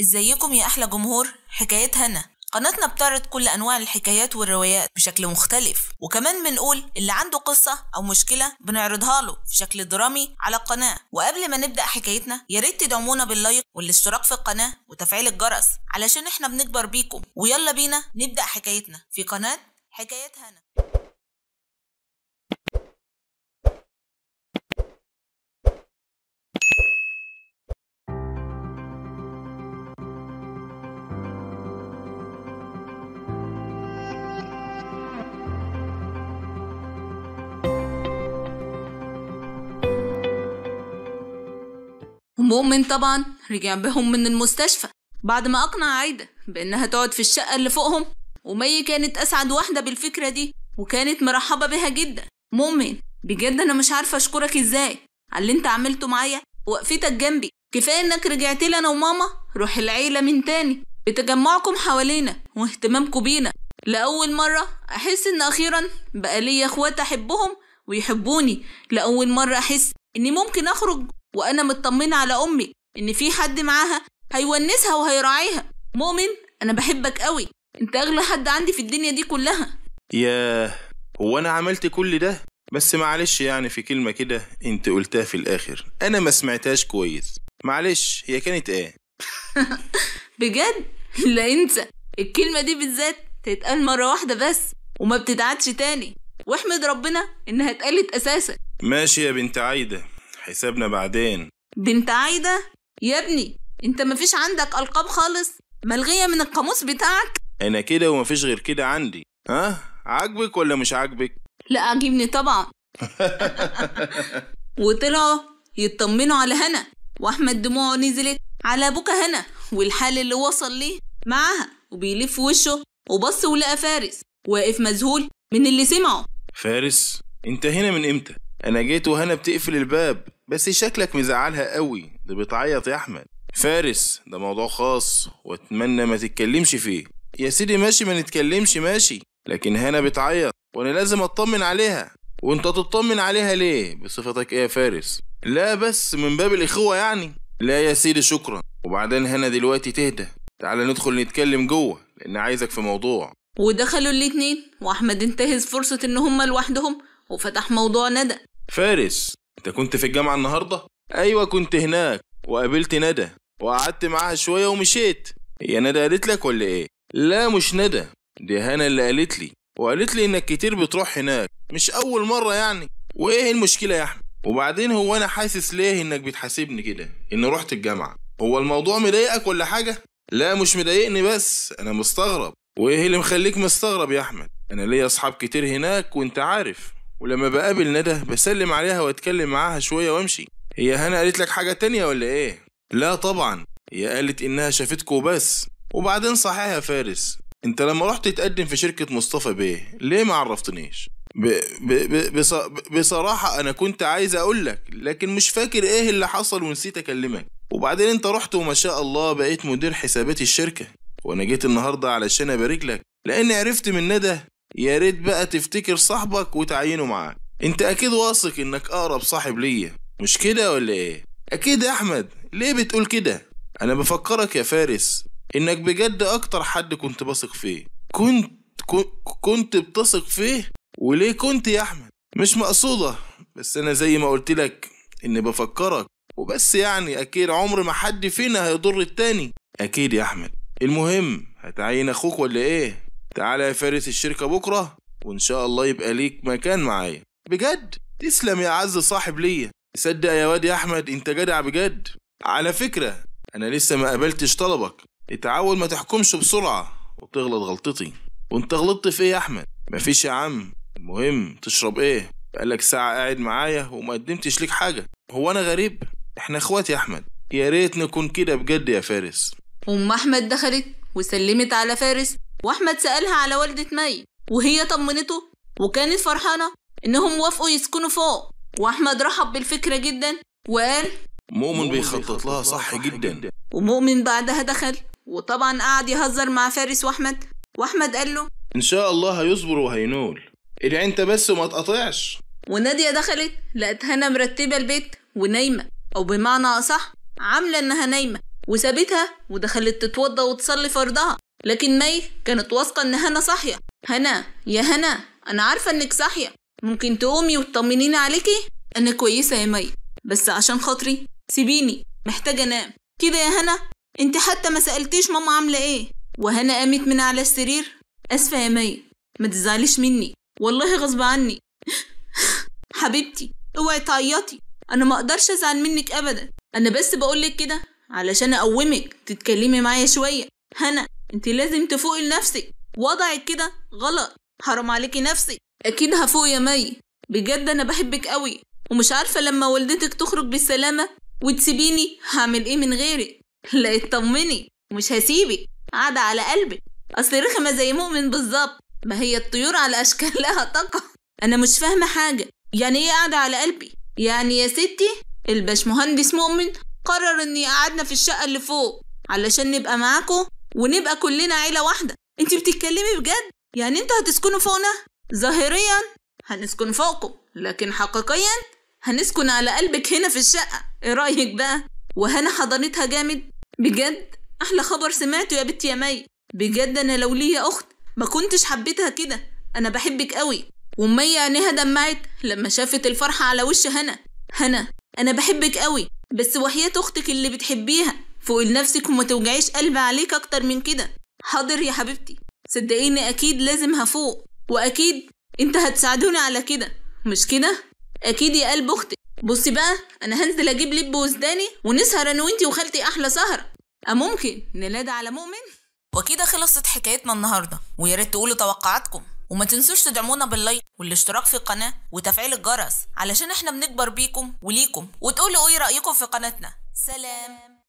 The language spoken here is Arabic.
ازيكم يا احلى جمهور حكاية هنا قناتنا بتعرض كل انواع الحكايات والروايات بشكل مختلف وكمان بنقول اللي عنده قصه او مشكله بنعرضها له في شكل درامي على القناه وقبل ما نبدا حكايتنا يا ريت تدعمونا باللايك والاشتراك في القناه وتفعيل الجرس علشان احنا بنكبر بيكم ويلا بينا نبدا حكايتنا في قناه حكايات هنا مؤمن طبعا رجع بهم من المستشفى بعد ما أقنع عايدة بإنها تقعد في الشقة اللي فوقهم ومي كانت أسعد واحدة بالفكرة دي وكانت مرحبة بها جدا مؤمن بجد أنا مش عارفة أشكرك إزاي على اللي أنت عملته معايا وقفتك جنبي كفاية إنك رجعت لي أنا وماما روح العيلة من تاني بتجمعكم حوالينا واهتمامكم بينا لأول مرة أحس إن أخيرا بقى ليا إخوات أحبهم ويحبوني لأول مرة أحس إني ممكن أخرج وانا مطمنه على امي ان في حد معاها هيونسها وهيراعيها مؤمن انا بحبك قوي انت اغلى حد عندي في الدنيا دي كلها ياه هو انا عملت كل ده بس معلش يعني في كلمة كده انت قلتها في الاخر انا ما سمعتهاش كويس معلش هي كانت ايه بجد لا انسى الكلمة دي بالذات تتقال مرة واحدة بس وما بتتعادش تاني واحمد ربنا انها اتقالت اساسا ماشي يا بنت عايدة حسابنا بعدين بنت عايدة يا ابني انت مفيش عندك ألقاب خالص ملغية من القاموس بتاعك انا كده ومفيش غير كده عندي ها عاجبك ولا مش عاجبك لا عاجبني طبعا وطلعوا يطمنوا على هنا واحمد دموعه نزلت على بوكا هنا والحال اللي وصل ليه معاها وبيلف وشه وبص ولقى فارس واقف مذهول من اللي سمعه فارس انت هنا من امتى انا جيت وهنا بتقفل الباب بس شكلك مزعلها قوي ده بتعيط يا احمد فارس ده موضوع خاص واتمنى ما تتكلمش فيه يا سيدي ماشي ما نتكلمش ماشي لكن هنا بتعيط وانا لازم اطمن عليها وانت تطمن عليها ليه بصفتك ايه يا فارس لا بس من باب الاخوه يعني لا يا سيدي شكرا وبعدين هنا دلوقتي تهدى تعالى ندخل نتكلم جوه لان عايزك في موضوع ودخلوا الاتنين واحمد انتهز فرصة ان هما لوحدهم وفتح موضوع ندى فارس انت كنت في الجامعة النهاردة؟ ايوه كنت هناك وقابلت ندى وقعدت معاها شوية ومشيت هي ندى قالت لك ولا ايه؟ لا مش ندى دي هنا اللي قالت لي وقالت لي انك كتير بتروح هناك مش اول مرة يعني وايه المشكلة يا احمد؟ وبعدين هو انا حاسس ليه انك بتحاسبني كده اني رحت الجامعة هو الموضوع مضايقك ولا حاجة؟ لا مش مضايقني بس انا مستغرب وايه اللي مخليك مستغرب يا احمد؟ انا ليا اصحاب كتير هناك وانت عارف ولما بقابل ندى بسلم عليها واتكلم معاها شوية وامشي هي هنا قالت لك حاجة تانية ولا ايه؟ لا طبعا هي قالت انها شافتك وبس وبعدين صحيح يا فارس انت لما رحت تقدم في شركة مصطفى بيه ليه ما عرفتنيش؟ ب... ب... ب... بص... بصراحة أنا كنت عايز أقولك لكن مش فاكر إيه اللي حصل ونسيت أكلمك وبعدين أنت رحت وما شاء الله بقيت مدير حسابات الشركة وأنا جيت النهاردة علشان أبارك لك لأني عرفت من ندى يا ريت بقى تفتكر صاحبك وتعينه معاك انت اكيد واثق انك اقرب صاحب ليا مش كده ولا ايه اكيد يا احمد ليه بتقول كده انا بفكرك يا فارس انك بجد اكتر حد كنت بثق فيه كنت كنت بتثق فيه وليه كنت يا احمد مش مقصوده بس انا زي ما قلت لك اني بفكرك وبس يعني اكيد عمر ما حد فينا هيضر التاني اكيد يا احمد المهم هتعين اخوك ولا ايه تعالى يا فارس الشركة بكرة وإن شاء الله يبقى ليك مكان معايا بجد تسلم يا عز صاحب ليا تصدق يا واد يا أحمد أنت جدع بجد على فكرة أنا لسه ما قابلتش طلبك اتعود ما تحكمش بسرعة وتغلط غلطتي وانت غلطت في ايه يا احمد مفيش يا عم المهم تشرب ايه بقالك ساعة قاعد معايا وما قدمتش ليك حاجة هو انا غريب احنا اخوات يا احمد يا ريت نكون كده بجد يا فارس ام احمد دخلت وسلمت على فارس وأحمد سألها على والدة مي وهي طمنته وكانت فرحانة إنهم وافقوا يسكنوا فوق وأحمد رحب بالفكرة جدا وقال مؤمن بيخطط لها صح جدا ومؤمن بعدها دخل وطبعا قعد يهزر مع فارس وأحمد وأحمد قال له إن شاء الله هيصبر وهينول ادعي أنت بس وما تقطعش ونادية دخلت لقت هنا مرتبة البيت ونايمة أو بمعنى أصح عاملة إنها نايمة وسابتها ودخلت تتوضى وتصلي فرضها لكن مي كانت واثقة إن هنا صاحية هنا يا هنا أنا عارفة إنك صاحية ممكن تقومي وتطمنيني عليكي أنا كويسة يا مي بس عشان خاطري سيبيني محتاجة أنام كده يا هنا أنت حتى ما سألتيش ماما عاملة إيه وهنا قامت من على السرير آسفة يا مي ما تزعليش مني والله غصب عني حبيبتي اوعي تعيطي انا ما اقدرش ازعل منك ابدا انا بس بقولك كده علشان اقومك تتكلمي معايا شويه هنا انت لازم تفوقي لنفسك وضعك كده غلط حرام عليكي نفسك اكيد هفوق يا مي بجد انا بحبك قوي ومش عارفه لما والدتك تخرج بالسلامه وتسيبيني هعمل ايه من غيرك لا اطمني مش هسيبك قاعده على قلبي اصل رخمه زي مؤمن بالظبط ما هي الطيور على اشكالها طاقة انا مش فاهمه حاجه يعني ايه قاعده على قلبي يعني يا ستي الباشمهندس مؤمن قرر اني قعدنا في الشقه اللي فوق علشان نبقى معاكم ونبقى كلنا عيلة واحدة انت بتتكلمي بجد يعني انتوا هتسكنوا فوقنا ظاهريا هنسكن فوقكم لكن حقيقيا هنسكن على قلبك هنا في الشقة ايه رأيك بقى وهنا حضنتها جامد بجد احلى خبر سمعته يا بنتي يا مي بجد انا لو ليا اخت ما كنتش حبيتها كده انا بحبك قوي ومي عينيها دمعت لما شافت الفرحة على وش هنا هنا انا بحبك قوي بس وحياة اختك اللي بتحبيها فوق لنفسك وما توجعيش قلب عليك اكتر من كده حاضر يا حبيبتي صدقيني اكيد لازم هفوق واكيد انت هتساعدوني على كده مش كده اكيد يا قلب اختك بصي بقى انا هنزل اجيب لب وسداني ونسهر انا وانتي وخالتي احلى سهره أه، ممكن نلاد على مؤمن وكده خلصت حكايتنا النهارده ويا ريت تقولوا توقعاتكم وما تنسوش تدعمونا باللايك والاشتراك في القناه وتفعيل الجرس علشان احنا بنكبر بيكم وليكم وتقولوا ايه رايكم في قناتنا سلام